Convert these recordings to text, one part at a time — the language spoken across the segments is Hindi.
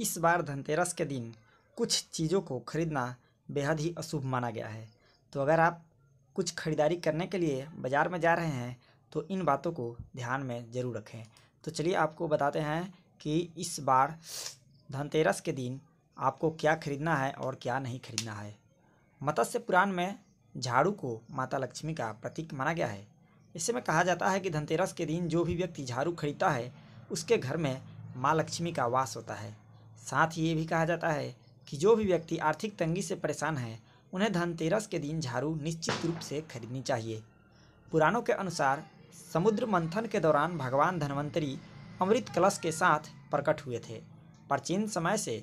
इस बार धनतेरस के दिन कुछ चीज़ों को खरीदना बेहद ही अशुभ माना गया है तो अगर आप कुछ खरीदारी करने के लिए बाज़ार में जा रहे हैं तो इन बातों को ध्यान में ज़रूर रखें तो चलिए आपको बताते हैं कि इस बार धनतेरस के दिन आपको क्या खरीदना है और क्या नहीं खरीदना है मत्स्य पुराण में झाड़ू को माता लक्ष्मी का प्रतीक माना गया है इसे में कहा जाता है कि धनतेरस के दिन जो भी व्यक्ति झाड़ू खरीदता है उसके घर में माँ लक्ष्मी का वास होता है साथ ही ये भी कहा जाता है कि जो भी व्यक्ति आर्थिक तंगी से परेशान है उन्हें धनतेरस के दिन झाड़ू निश्चित रूप से खरीदनी चाहिए पुराणों के अनुसार समुद्र मंथन के दौरान भगवान धन्वंतरी अमृत कलश के साथ प्रकट हुए थे प्राचीन समय से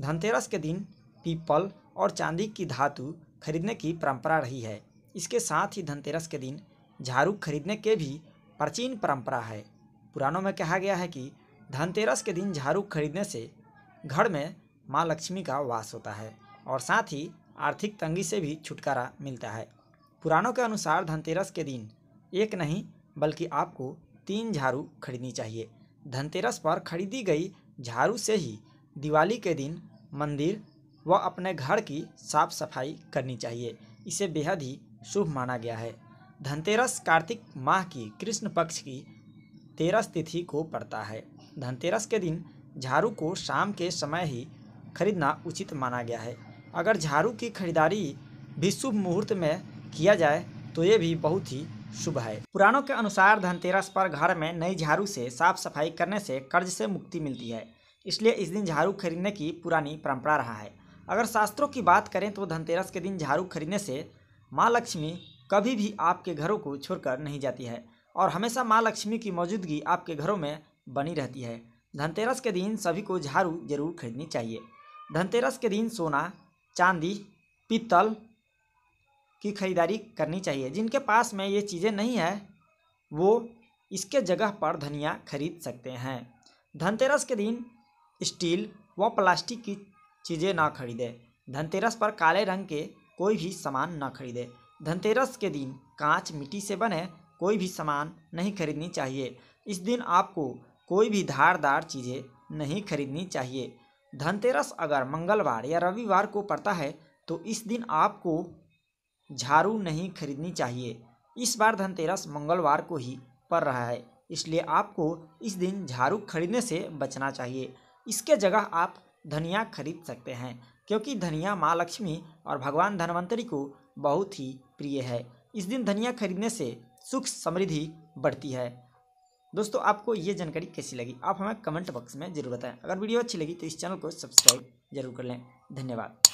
धनतेरस के दिन पीपल और चांदी की धातु खरीदने की परंपरा रही है इसके साथ ही धनतेरस के दिन झाड़ू खरीदने के भी प्राचीन परंपरा है पुराणों में कहा गया है कि धनतेरस के दिन झाड़ू खरीदने से घर में माँ लक्ष्मी का वास होता है और साथ ही आर्थिक तंगी से भी छुटकारा मिलता है पुराणों के अनुसार धनतेरस के दिन एक नहीं बल्कि आपको तीन झाड़ू खरीदनी चाहिए धनतेरस पर खरीदी गई झाड़ू से ही दिवाली के दिन मंदिर व अपने घर की साफ सफाई करनी चाहिए इसे बेहद ही शुभ माना गया है धनतेरस कार्तिक माह की कृष्ण पक्ष की तेरस तिथि को पड़ता है धनतेरस के दिन झाड़ू को शाम के समय ही खरीदना उचित माना गया है अगर झाड़ू की खरीदारी भी शुभ मुहूर्त में किया जाए तो ये भी बहुत ही शुभ है पुराणों के अनुसार धनतेरस पर घर में नई झाड़ू से साफ सफाई करने से कर्ज से मुक्ति मिलती है इसलिए इस दिन झाड़ू खरीदने की पुरानी परंपरा रहा है अगर शास्त्रों की बात करें तो धनतेरस के दिन झाड़ू खरीदने से माँ लक्ष्मी कभी भी आपके घरों को छोड़कर नहीं जाती है और हमेशा माँ लक्ष्मी की मौजूदगी आपके घरों में बनी रहती है धनतेरस के दिन सभी को झाड़ू जरूर खरीदनी चाहिए धनतेरस के दिन सोना चांदी पीतल की खरीदारी करनी चाहिए जिनके पास में ये चीज़ें नहीं है वो इसके जगह पर धनिया खरीद सकते हैं धनतेरस के दिन स्टील व प्लास्टिक की चीज़ें ना खरीदे धनतेरस पर काले रंग के कोई भी सामान ना खरीदे धनतेरस के दिन कांच मिट्टी से बने कोई भी सामान नहीं खरीदनी चाहिए इस दिन आपको कोई भी धारदार चीज़ें नहीं खरीदनी चाहिए धनतेरस अगर मंगलवार या रविवार को पड़ता है तो इस दिन आपको झाड़ू नहीं खरीदनी चाहिए इस बार धनतेरस मंगलवार को ही पड़ रहा है इसलिए आपको इस दिन झाड़ू खरीदने से बचना चाहिए इसके जगह आप धनिया खरीद सकते हैं क्योंकि धनिया माँ लक्ष्मी और भगवान धनवंतरी को बहुत ही प्रिय है इस दिन धनिया खरीदने से सुख समृद्धि बढ़ती है दोस्तों आपको ये जानकारी कैसी लगी आप हमें कमेंट बॉक्स में जरूर बताएं अगर वीडियो अच्छी लगी तो इस चैनल को सब्सक्राइब जरूर कर लें धन्यवाद